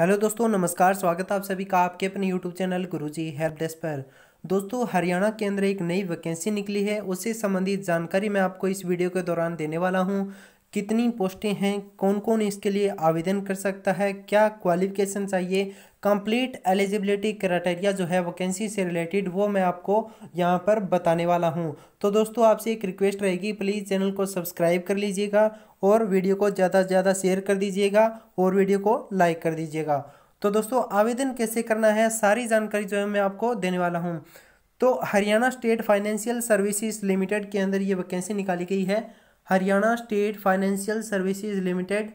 hello दोस्तों नमस्कार स्वागत है आप सभी का आपके अपने YouTube channel Guruji help desk पर दोस्तों हरियाणा के अंदर एक नई वैकेंसी निकली है उससे संबंधित जानकारी मैं आपको इस वीडियो के दौरान देने वाला हूं कितनी पोस्टें हैं कौन कौन इसके लिए आवेदन कर सकता है क्या क्वालिफिकेशन चाहिए कंप्लीट एलिजिबिलिटी क्राइटेरिया जो है वैकेंसी से रिलेटेड वो मैं आपको यहाँ पर बताने वाला हूँ तो दोस्तों आपसे एक रिक्वेस्ट रहेगी प्लीज़ चैनल को सब्सक्राइब कर लीजिएगा और वीडियो को ज़्यादा से ज़्यादा शेयर कर दीजिएगा और वीडियो को लाइक कर दीजिएगा तो दोस्तों आवेदन कैसे करना है सारी जानकारी जो है मैं आपको देने वाला हूँ तो Haryana state financial services limited के अंदर ये वैकेंसी निकाली गई है Haryana state financial services limited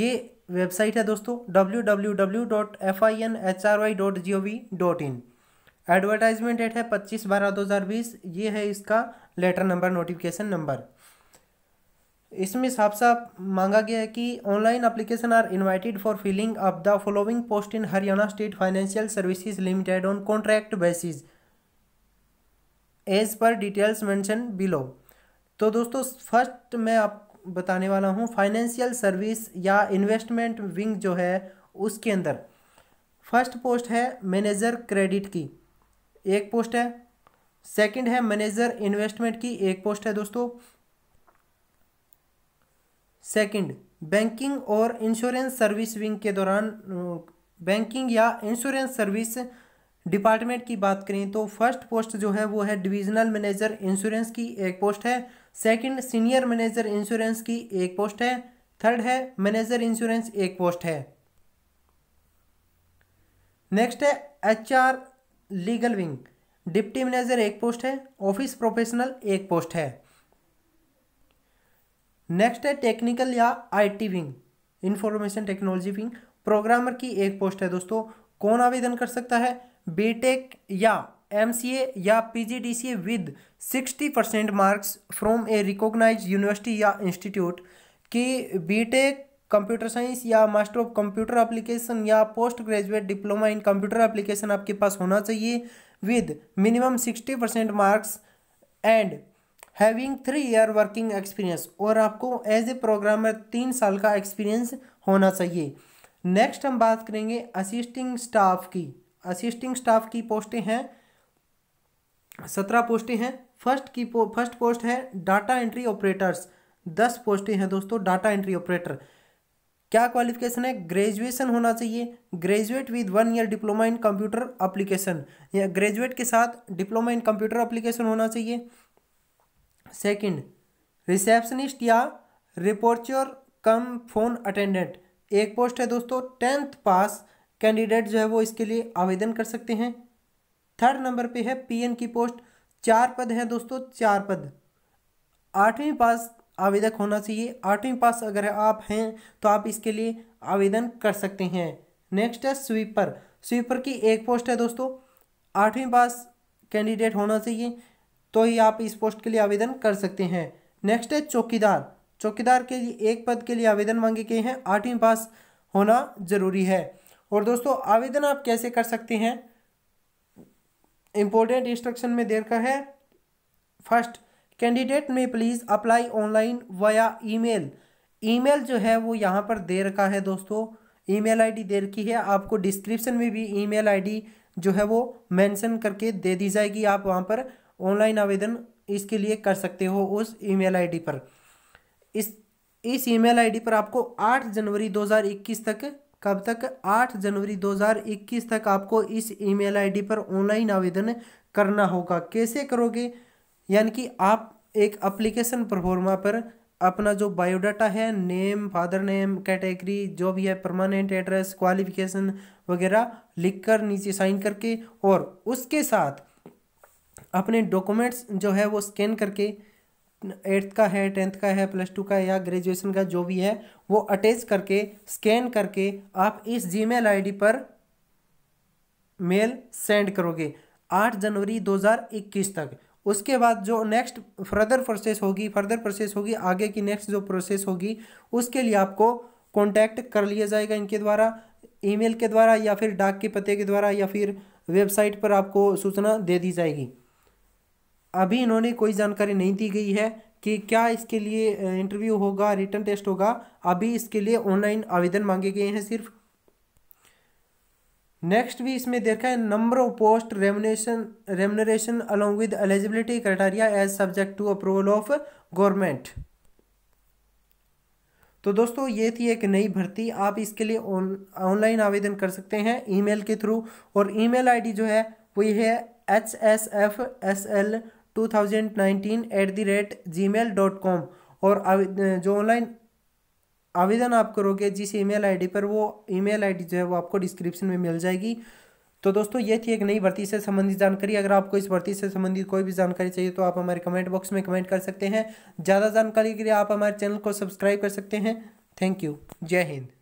ये वेबसाइट है दोस्तों W W W dot F I N H R Y dot G O V dot in advertisement date है पच्चीस बारह दो हज़ार बीस ये है इसका लेटर नंबर नोटिफिकेशन नंबर इसमें साफ साफ मांगा गया है कि online application are invited for filling up the following post in Haryana state financial services limited on contract basis as per details mention below तो दोस्तों फर्स्ट मैं आप बताने वाला हूँ फाइनेंशियल सर्विस या इन्वेस्टमेंट विंग जो है उसके अंदर फर्स्ट पोस्ट है मैनेजर क्रेडिट की एक पोस्ट है सेकंड है मैनेजर इन्वेस्टमेंट की एक पोस्ट है दोस्तों सेकंड बैंकिंग और इंश्योरेंस सर्विस विंग के दौरान बैंकिंग या इंश्योरेंस सर्विस डिपार्टमेंट की बात करें तो फर्स्ट पोस्ट जो है वो है डिविजनल मैनेजर इंश्योरेंस की एक पोस्ट है सेकंड सीनियर मैनेजर इंश्योरेंस की एक पोस्ट है थर्ड है मैनेजर इंश्योरेंस एक पोस्ट है नेक्स्ट है HR legal wing deputy manager एक पोस्ट है ऑफिस प्रोफेशनल एक पोस्ट है नेक्स्ट है टेक्निकल या IT wing information technology wing programmer की एक पोस्ट है दोस्तों कौन आवेदन कर सकता है बीटेक या एमसीए या PGDCA with 60 percent marks from a recognise university या इंस्टीट्यूट कि बीटेक कंप्यूटर साइंस या मास्टर ऑफ कंप्यूटर एप्लीकेशन या post graduate diploma in computer application आपके पास होना चाहिए with minimum sixty percent marks and having three year working experience और आपको एज ए प्रोग्रामर तीन साल का एक्सपीरियंस होना चाहिए नेक्स्ट हम बात करेंगे असिस्टिंग स्टाफ की असिस्टिंग स्टाफ की पोस्टें हैं सत्रह पोस्टें हैं फर्स्ट की पो फर्स्ट पोस्ट है डाटा एंट्री ऑपरेटर्स दस पोस्टें हैं दोस्तों डाटा एंट्री ऑपरेटर क्या क्वालिफिकेशन है ग्रेजुएशन होना चाहिए graduate with one year diploma in computer application या ग्रेजुएट के साथ डिप्लोमा इन कंप्यूटर अप्लीकेशन होना चाहिए सेकंड रिसेप्शनिस्ट या रिपोर्चर कम फोन अटेंडेंट एक पोस्ट है दोस्तों टेंथ पास कैंडिडेट जो है वो इसके लिए आवेदन कर सकते हैं थर्ड नंबर पे है पीएन की पोस्ट चार पद हैं दोस्तों चार पद आठवीं पास आवेदक होना चाहिए आठवीं पास अगर आप हैं तो आप इसके लिए आवेदन कर सकते हैं नेक्स्ट है स्वीपर स्वीपर की एक पोस्ट है दोस्तों आठवीं पास कैंडिडेट होना चाहिए तो ही आप इस पोस्ट के लिए आवेदन कर सकते हैं नेक्स्ट है चौकीदार चौकीदार के लिए एक पद के लिए आवेदन मांगे गए हैं आठवीं पास होना जरूरी है और दोस्तों आवेदन आप कैसे कर सकते हैं इम्पोर्टेंट इंस्ट्रक्शन में देर का है फर्स्ट कैंडिडेट में please apply online via email email जो है वो यहाँ पर दे रखा है दोस्तों ईमेल आईडी दे रखी है आपको डिस्क्रिप्शन में भी ईमेल आईडी जो है वो मेंशन करके दे दी जाएगी आप वहाँ पर ऑनलाइन आवेदन इसके लिए कर सकते हो उस ईमेल आईडी पर इस इस ईमेल आईडी पर आपको 8 जनवरी 2021 तक कब तक 8 जनवरी 2021 तक आपको इस ईमेल आईडी पर ऑनलाइन आवेदन करना होगा कैसे करोगे यानी कि आप एक अप्लीकेशन परफॉर्मा पर अपना जो बायोडाटा है नेम फादर नेम कैटेगरी जो भी है परमानेंट एड्रेस क्वालिफिकेशन वगैरह लिखकर नीचे साइन करके और उसके साथ अपने डॉक्यूमेंट्स जो है वो स्कैन करके एट्थ का है टेंथ का है प्लस टू का है या ग्रेजुएशन का जो भी है वो अटैच करके स्कैन करके आप इस जी मेल पर मेल सेंड करोगे आठ जनवरी 2021 तक उसके बाद जो नेक्स्ट फर्दर प्रोसेस होगी फर्दर प्रोसेस होगी आगे की नेक्स्ट जो प्रोसेस होगी उसके लिए आपको कॉन्टैक्ट कर लिया जाएगा इनके द्वारा ईमेल के द्वारा या फिर डाक के पते के द्वारा या फिर वेबसाइट पर आपको सूचना दे दी जाएगी अभी इन्होंने कोई जानकारी नहीं दी गई है कि क्या इसके लिए इंटरव्यू होगा रिटर्न टेस्ट होगा अभी इसके लिए ऑनलाइन आवेदन मांगे गए हैं सिर्फ नेक्स्ट भी इसमें देखा है number of post remuneration remuneration along with eligibility criteria age subject to approval of government तो दोस्तों ये थी एक नई भर्ती आप इसके लिए ऑनलाइन आवेदन कर सकते हैं ईमेल के थ्रू और ईमेल आईडी जो है वो ये है H S F S L two thousand nineteen at the rate Gmail dot com और जो ऑनलाइन आवेदन आप करोगे जिस ईमेल आईडी पर वो ईमेल आईडी जो है वो आपको डिस्क्रिप्शन में मिल जाएगी तो दोस्तों ये थी एक नई भर्ती से संबंधित जानकारी अगर आपको इस भर्ती से संबंधित कोई भी जानकारी चाहिए तो आप हमारे कमेंट बॉक्स में कमेंट कर सकते हैं ज़्यादा जानकारी के लिए आप हमारे चैनल को सब्सक्राइब कर सकते हैं थैंक यू जय हिंद